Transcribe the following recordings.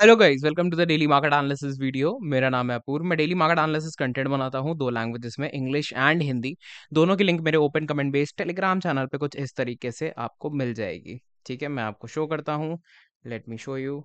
hello guys welcome to the daily market analysis video मेरा नाम है अपूर मैं डेली मार्केट एनालिसिस कंटेंट बनाता हूं दो लैंग्वेजेस में इंग्लिश एंड हिंदी दोनों की लिंक मेरे open comment based Telegram channel पे कुछ इस तरीके से आपको मिल जाएगी ठीक है मैं आपको शो करता हूं लेट मी शो यू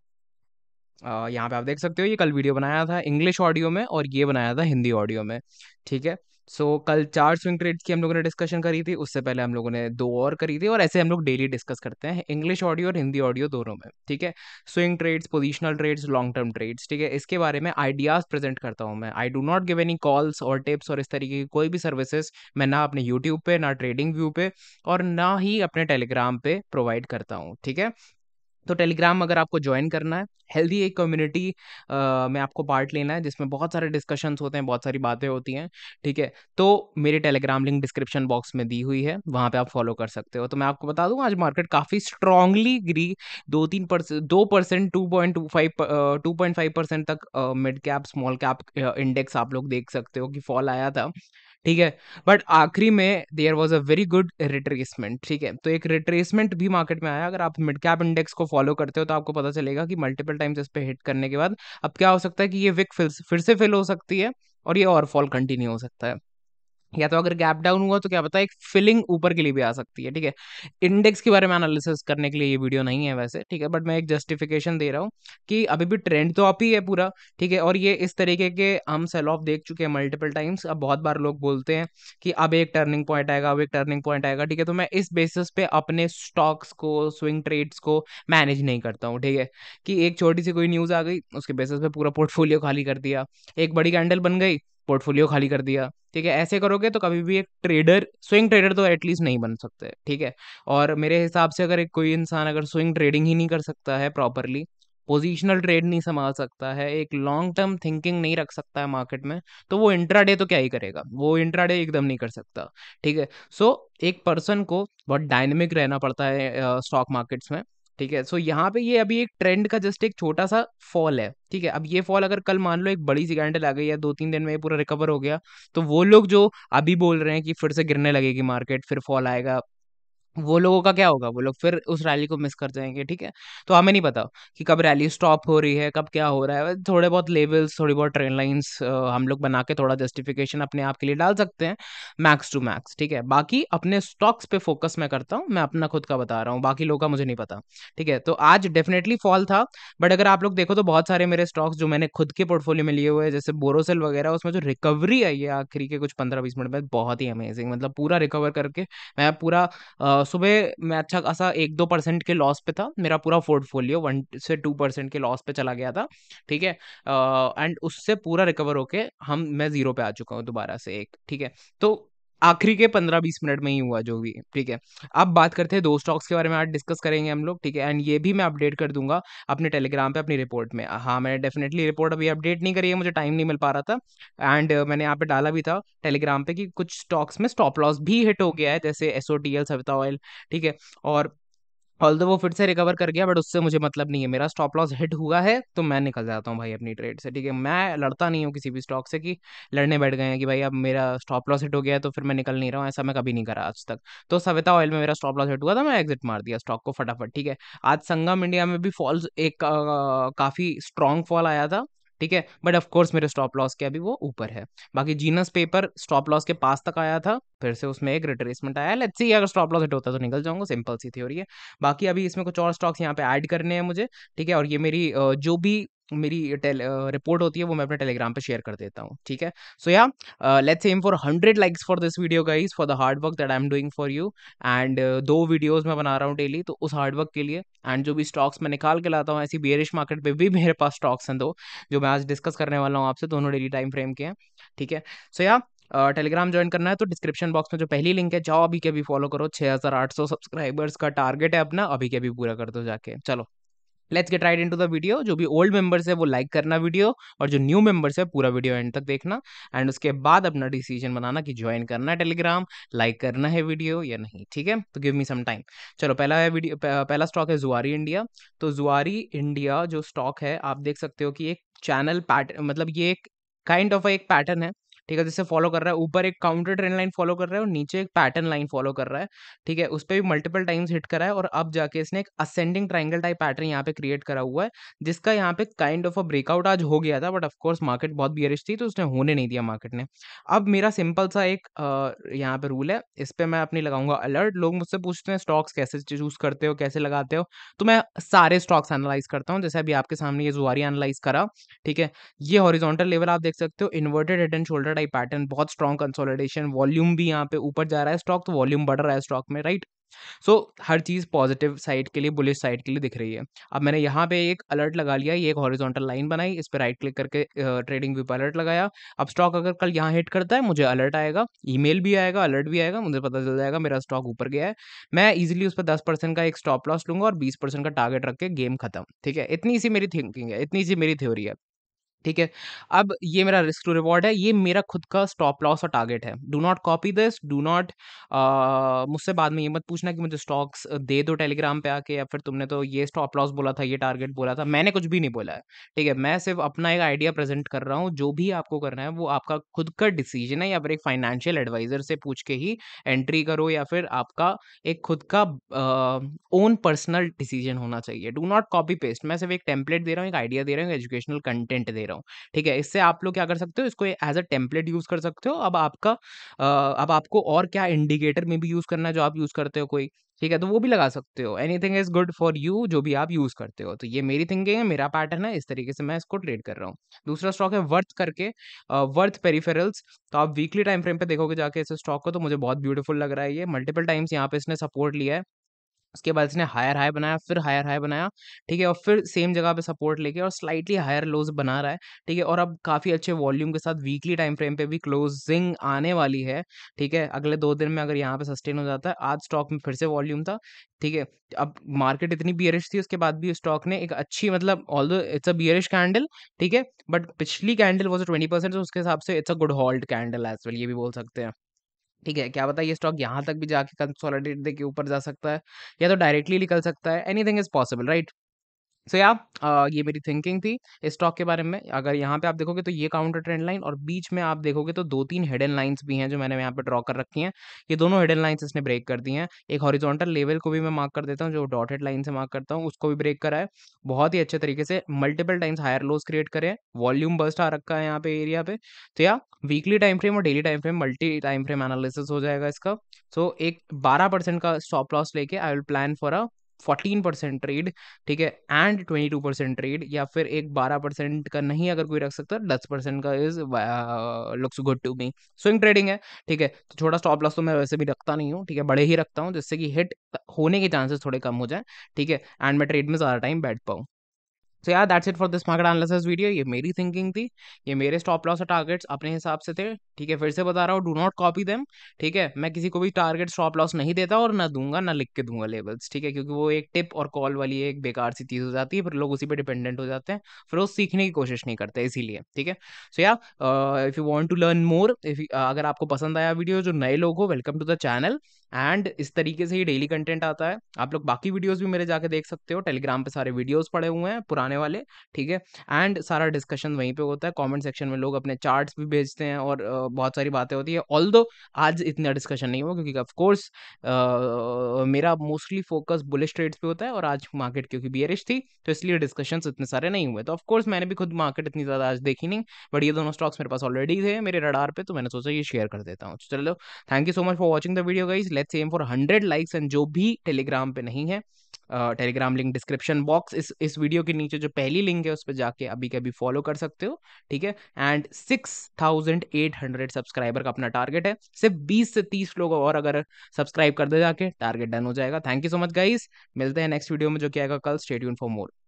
यहाँ पे आप देख सकते हो ये कल वीडियो बनाया था इंग्लिश ऑडियो में और ये बनाया था हिंदी ऑडियो में ठीक है सो so, कल चार स्विंग ट्रेड्स की हम लोगों ने डिस्कशन करी थी उससे पहले हम लोगों ने दो और करी थी और ऐसे हम लोग डेली डिस्कस करते हैं इंग्लिश ऑडियो और हिंदी ऑडियो दोनों में ठीक है swing trades positional trades long term trades ठीक है इसके बारे में आइडियाज़ प्रेजेंट करता हूँ मैं I do not give any calls और टिप्स और इस तरीके की कोई भी सर्विसेज मैं ना अपने यूट्यूब पर ना ट्रेडिंग व्यू पे और ना ही अपने टेलीग्राम पे प्रोवाइड करता हूँ ठीक है तो टेलीग्राम अगर आपको ज्वाइन करना है हेल्दी एक कम्युनिटी में आपको पार्ट लेना है जिसमें बहुत सारे डिस्कशंस होते हैं बहुत सारी बातें होती हैं ठीक है तो मेरे टेलीग्राम लिंक डिस्क्रिप्शन बॉक्स में दी हुई है वहाँ पे आप फॉलो कर सकते हो तो मैं आपको बता दूँ आज मार्केट काफ़ी स्ट्रांगली गिरी दो तीन परसेंट दो परसेंट two point two five two point five percent तक mid cap small cap index आप लोग देख सकते हो कि फॉल आया था ठीक है बट आखिरी में there was a very good retracement ठीक है तो एक रिट्रेसमेंट भी मार्केट में आया अगर आप मिड कैप इंडेक्स को फॉलो करते हो तो आपको पता चलेगा कि मल्टीपल टाइम्स इस पर हिट करने के बाद अब क्या हो सकता है कि ये विक फिर से फिल हो सकती है और ये और फॉल कंटिन्यू हो सकता है या तो अगर गैप डाउन हुआ तो क्या पता एक फिलिंग ऊपर के लिए भी आ सकती है ठीक है इंडेक्स के बारे में एनालिसिस करने के लिए ये वीडियो नहीं है वैसे ठीक है बट मैं एक जस्टिफिकेशन दे रहा हूँ कि अभी भी ट्रेंड तो आप ही है पूरा ठीक है और ये इस तरीके के हम सेल ऑफ देख चुके हैं मल्टीपल टाइम्स अब बहुत बार लोग बोलते हैं कि अब एक टर्निंग पॉइंट आएगा अब एक टर्निंग पॉइंट आएगा ठीक है तो मैं इस बेसिस पे अपने स्टॉक्स को स्विंग ट्रेड्स को मैनेज नहीं करता हूँ ठीक है कि एक छोटी सी कोई न्यूज़ आ गई उसके बेसिस पे पूरा पोर्टफोलियो खाली कर दिया एक बड़ी कैंडल बन गई पोर्टफोलियो खाली कर दिया ठीक है ऐसे करोगे तो कभी भी एक ट्रेडर स्विंग ट्रेडर तो एटलीस्ट नहीं बन सकते ठीक है और मेरे हिसाब से अगर एक कोई इंसान अगर स्विंग ट्रेडिंग ही नहीं कर सकता है प्रॉपरली पोजिशनल ट्रेड नहीं संभाल सकता है एक लॉन्ग टर्म थिंकिंग नहीं रख सकता है मार्केट में तो वो इंट्राडे तो क्या ही करेगा वो इंट्राडे एकदम नहीं कर सकता ठीक है सो so, एक पर्सन को बहुत डायनेमिक रहना पड़ता है स्टॉक uh, मार्केट्स में ठीक है सो so, यहाँ पे ये अभी एक ट्रेंड का जस्ट एक छोटा सा फॉल है ठीक है अब ये फॉल अगर कल मान लो एक बड़ी सी कैंडल आ गई या दो तीन दिन में ये पूरा रिकवर हो गया तो वो लोग जो अभी बोल रहे हैं कि फिर से गिरने लगेगी मार्केट फिर फॉल आएगा वो लोगों का क्या होगा वो लोग फिर उस रैली को मिस कर जाएंगे ठीक है तो हमें नहीं पता कि कब रैली स्टॉप हो रही है कब क्या हो रहा है थोड़े बहुत लेवल्स थोड़ी बहुत ट्रेन लाइंस हम लोग बना के थोड़ा जस्टिफिकेशन अपने आप के लिए डाल सकते हैं मैक्स टू मैक्स ठीक है बाकी अपने स्टॉक्स पे फोकस मैं करता हूँ मैं अपना खुद का बता रहा हूँ बाकी लोगों का मुझे नहीं पता ठीक है तो आज डेफिनेटली फॉल था बट अगर आप लोग देखो तो बहुत सारे मेरे स्टॉक्स जो मैंने खुद के पोर्टफोलियो में लिए हुए हैं जैसे बोरोसेल वगैरह उसमें जो रिकवरी आई है आखिरी के कुछ पंद्रह बीस मिनट में बहुत ही अमेजिंग मतलब पूरा रिकवर करके मैं पूरा सुबह मैं अच्छा खासा एक दो परसेंट के लॉस पे था मेरा पूरा पोर्टफोलियो वन से टू परसेंट के लॉस पे चला गया था ठीक है एंड उससे पूरा रिकवर होके हम मैं जीरो पे आ चुका हूँ दोबारा से एक ठीक है तो आखिरी के पंद्रह बीस मिनट में ही हुआ जो भी ठीक है अब बात करते हैं दो स्टॉक्स के बारे में आज डिस्कस करेंगे हम लोग ठीक है एंड ये भी मैं अपडेट कर दूंगा अपने टेलीग्राम पे अपनी रिपोर्ट में हाँ मैंने डेफिनेटली रिपोर्ट अभी अपडेट नहीं करी है मुझे टाइम नहीं मिल पा रहा था एंड मैंने यहाँ पे डाला भी था टेलीग्राम पे कि कुछ स्टॉक्स में स्टॉप लॉस भी हिट हो गया है जैसे S O T L Savita oil ठीक है और ऑल्दो तो वो फिर से रिकवर कर गया बट उससे मुझे मतलब नहीं है मेरा स्टॉप लॉस हिट हुआ है तो मैं निकल जाता हूँ भाई अपनी ट्रेड से ठीक है मैं लड़ता नहीं हूँ किसी भी स्टॉक से कि लड़ने बैठ गए हैं कि भाई अब मेरा स्टॉप लॉस हिट हो गया है तो फिर मैं निकल नहीं रहा हूँ ऐसा मैं कभी नहीं करा आज तक तो सविता ऑयल में मेरा स्टॉप लॉस हिट हुआ था मैं एग्जिट मार दिया स्टॉक को फटाफट ठीक है आज संगम इंडिया में भी फॉल्स एक काफ़ी स्ट्रॉन्ग फॉल आया था ठीक है बट ऑफकोर्स मेरे स्टॉप लॉस के अभी वो ऊपर है बाकी जीनस पेपर स्टॉप लॉस के पास तक आया था फिर से उसमें एक रिट्रेसमेंट आया लेट्स सी अगर स्टॉप लॉस हिट होता तो निकल जाऊंगा सिंपल सी थ्योरी है बाकी अभी इसमें कुछ और स्टॉक्स यहाँ पे ऐड करने हैं मुझे ठीक है और ये मेरी जो भी मेरी रिपोर्ट होती है वो मैं अपने टेलीग्राम पे शेयर कर देता हूँ ठीक है so yeah let's aim for hundred likes for this video guys for the hard work that I am doing for you and दो वीडियोज मैं बना रहा हूँ डेली तो उस हार्ड वर्क के लिए एंड जो भी स्टॉक्स मैं निकाल के लाता हूँ ऐसी बियरिश मार्केट पर भी मेरे पास स्टॉक्स हैं दो जो मैं आज डिस्कस करने वाला हूँ आपसे दोनों डेली टाइम फ्रेम के हैं ठीक है सो या टेलीग्राम टेलीग्राम ज्वाइन करना है तो डिस्क्रिप्शन बॉक्स में जो पहली लिंक है जाओ अभी के अभी फॉलो करो 6800 सब्सक्राइबर्स का टारगेट है अपना अभी के अभी पूरा कर दो जाके चलो let's get right into the video जो भी ओल्ड मेंबर्स है वो लाइक करना वीडियो और जो न्यू मेंबर्स है पूरा वीडियो एंड तक देखना एंड उसके बाद अपना डिसीजन बनाना कि ज्वाइन करना है टेलीग्राम लाइक करना है वीडियो या नहीं ठीक है तो गिव मी सम टाइम चलो पहला है वीडियो पहला स्टॉक है जुआरी इंडिया तो जुआरी इंडिया जो स्टॉक है आप देख सकते हो कि एक चैनल पैटर्न मतलब ये एक काइंड ऑफ एक पैटर्न है ठीक है जैसे फॉलो कर रहा है ऊपर एक काउंटर ट्रेंड लाइन फॉलो कर रहा है और नीचे एक पैटर्न लाइन फॉलो कर रहा है ठीक है उस पर भी मल्टीपल टाइम्स हिट करा है और अब जाके इसने एक असेंडिंग ट्राइंगल टाइप पैटर्न यहाँ पे क्रिएट करा हुआ है जिसका यहाँ पे काइंड ऑफ अ ब्रेकआउट आज हो गया था बट ऑफकोर्स मार्केट बहुत बियरिश थी तो उसने होने नहीं दिया मार्केट ने अब मेरा सिंपल सा एक यहाँ पे रूल है इस पर मैं अपनी लगाऊंगा अलर्ट लोग मुझसे पूछते हैं स्टॉक्स कैसे चूज करते हो कैसे लगाते हो तो मैं सारे स्टॉक्स एनालाइज करता हूँ जैसे अभी आपके सामने ये जुआरी एनालाइज करा ठीक है ये हॉरिजॉन्टल लेवल आप देख सकते हो inverted head and shoulder sector type pattern बहुत स्ट्रॉन्ग कंसोलिडेशन वॉल्यूम भी यहाँ पे ऊपर जा रहा है स्टॉक तो वॉल्यूम बढ़ रहा है स्टॉक में राइट सो so, हर चीज़ पॉजिटिव साइड के लिए बुलिश साइड के लिए दिख रही है अब मैंने यहाँ पे एक अलर्ट लगा लिया ये एक हॉरिजॉन्टल लाइन बनाई इस पर राइट क्लिक करके ट्रेडिंग व्यू पर अलर्ट लगाया अब स्टॉक अगर कल यहाँ हिट करता है मुझे अलर्ट आएगा ईमेल भी आएगा अलर्ट भी आएगा मुझे पता चल जाएगा मेरा स्टॉक ऊपर गया है मैं इजिली उस पर दस का एक स्टॉप लॉस लूंगा और बीस का टारगेट रख के गेम खत्म ठीक है इतनी सी मेरी थिंकिंग है इतनी सी मेरी थ्योरी है ठीक है अब ये मेरा रिस्क टू रिवॉर्ड है ये मेरा खुद का स्टॉप लॉस और टारगेट है do not copy this do not मुझसे बाद में ये मत पूछना कि मुझे स्टॉक्स दे दो टेलीग्राम पे आके या फिर तुमने तो ये स्टॉप लॉस बोला था ये टारगेट बोला था मैंने कुछ भी नहीं बोला है ठीक है मैं सिर्फ अपना एक आइडिया प्रेजेंट कर रहा हूँ जो भी आपको करना है वो आपका खुद का डिसीजन है या फिर एक फाइनेंशियल एडवाइजर से पूछ के ही एंट्री करो या फिर आपका एक खुद का ओन पर्सनल डिसीजन होना चाहिए डू नॉट कॉपी पेस्ट मैं सिर्फ एक टेम्पलेट दे रहा हूँ एक आइडिया दे रहा हूँ एजुकेशनल कंटेंट दे रहा हूँ रहा हूँ ठीक है इससे आप लोग क्या कर सकते हो इसको एज अ टेम्पलेट यूज़ कर सकते हो अब आपका अब आपको और क्या इंडिकेटर में भी यूज़ करना है जो आप यूज़ करते हो कोई ठीक है तो वो भी लगा सकते हो anything is good for you जो भी आप यूज़ करते हो तो ये मेरी थिंकिंग है मेरा पैटर्न है इस तरीके से मैं इसको ट्रेड कर रहा हूँ दूसरा स्टॉक है वर्थ करके वर्थ पेरीफेरल्स तो आप वीकली टाइम फ्रेम पे देखोगे जाके इस स्टॉक को तो मुझे बहुत ब्यूटीफुल लग रहा है ये मल्टीपल टाइम्स यहाँ पे इसने सपोर्ट लिया है उसके बाद इसने हायर हाई बनाया फिर हायर हाई बनाया ठीक है और फिर सेम जगह पे सपोर्ट लेके और स्लाइटली हायर लोज बना रहा है ठीक है और अब काफ़ी अच्छे वॉल्यूम के साथ वीकली टाइम फ्रेम पे भी क्लोजिंग आने वाली है ठीक है अगले दो दिन में अगर यहाँ पे सस्टेन हो जाता है आज स्टॉक में फिर से वॉल्यूम था ठीक है अब मार्केट इतनी बियरिश थी उसके बाद भी स्टॉक ने एक अच्छी मतलब ऑल दो इट्स अ बियरिश कैंडल ठीक है बट पिछली कैंडल वो ट्वेंटी परसेंट उसके हिसाब से it's a good hold candle as well ये भी बोल सकते हैं ठीक है क्या बताइए ये स्टॉक यहाँ तक भी जाके कंसोलिडेट दे के ऊपर जा सकता है या तो डायरेक्टली निकल सकता है anything is possible right so yeah ये मेरी थिंकिंग थी स्टॉक के बारे में अगर यहाँ पे आप देखोगे तो ये काउंटर ट्रेंड लाइन और बीच में आप देखोगे तो दो तीन हेड एंड लाइन्स भी हैं जो मैंने यहाँ पे ड्रॉ कर रखी हैं ये दोनों हेड एंड लाइन्स इसने ब्रेक कर दी हैं एक हॉरिजॉन्टल लेवल को भी मैं मार्क कर देता हूँ जो डॉटेड लाइन से मार्क करता हूँ उसको भी ब्रेक करा है बहुत ही अच्छे तरीके से multiple times higher lows create करें वॉल्यूम बस्ट आ रखा है यहाँ पे एरिया पे तो या वीकली टाइम फ्रेम और daily time frame multi time frame analysis हो जाएगा इसका सो एक बारह परसेंट का स्टॉप लॉस लेके I will plan for a fourteen percent trade ठीक है and twenty two percent trade या फिर एक बारह परसेंट का नहीं अगर कोई रख सकता दस परसेंट का is looks good to me swing trading है ठीक है तो छोटा स्टॉप लॉस तो मैं वैसे भी रखता नहीं हूँ ठीक है बड़े ही रखता हूँ जिससे कि हिट होने के चांसेस थोड़े कम हो जाए ठीक है एंड मैं ट्रेड में ज़्यादा टाइम बैठ पाऊँ सो यार that's it for this market analysis video ये मेरी थिंकिंग थी ये मेरे स्टॉप लॉस और टारगेट्स अपने हिसाब से थे ठीक है फिर से बता रहा हूँ डू नॉट कॉपी देम ठीक है मैं किसी को भी टारगेट स्टॉप लॉस नहीं देता और ना दूंगा ना लिख के दूंगा लेबल्स ठीक है क्योंकि वो एक टिप और कॉल वाली एक बेकार सी चीज़ हो जाती है फिर लोग उसी पर डिपेंडेंट हो जाते हैं फिर वो सीखने की कोशिश नहीं करते इसीलिए ठीक है so yeah if you want to learn more if अगर आपको पसंद आया वीडियो जो नए लोग हो welcome to the channel and इस तरीके से ही डेली कंटेंट आता है आप लोग बाकी वीडियोज भी मेरे जाके देख सकते हो टेलीग्राम पे सारे वीडियोज पड़े हुए हैं पुराने वाले ठीक है एंड सारा डिस्कशन वहीं पे होता है कॉमेंट सेक्शन में लोग अपने चार्ट भी भेजते हैं और uh, बहुत सारी बातें होती है ऑल आज इतना डिस्कशन नहीं हुआ क्योंकि ऑफकोर्स मेरा मोस्टली फोकस बुलिश ट्रेड्स पे होता है और आज मार्केट क्योंकि बियरिश थी तो इसलिए डिस्कशंस इतने सारे नहीं हुए तो ऑफकोर्स मैंने भी खुद मार्केट इतनी ज़्यादा आज देखी नहीं बट ये दोनों स्टॉक्स मेरे पास ऑलरेडी थे मेरे रडार पे तो मैंने सोचा ये शेयर कर देता हूँ चलो thank you so much for watching the video guys let's aim for hundred likes and जो भी टेलीग्राम पे नहीं है टेलीग्राम लिंक डिस्क्रिप्शन बॉक्स इस इस वीडियो के नीचे जो पहली लिंक है उस पर जाके अभी के अभी फॉलो कर सकते हो ठीक है and six thousand eight hundred subscriber का अपना टारगेट है सिर्फ बीस से तीस लोग और अगर सब्सक्राइब कर दे जाके टारगेट डन हो जाएगा thank you so much guys मिलते हैं नेक्स्ट वीडियो में जो कि आएगा कल स्टेट फॉर मोर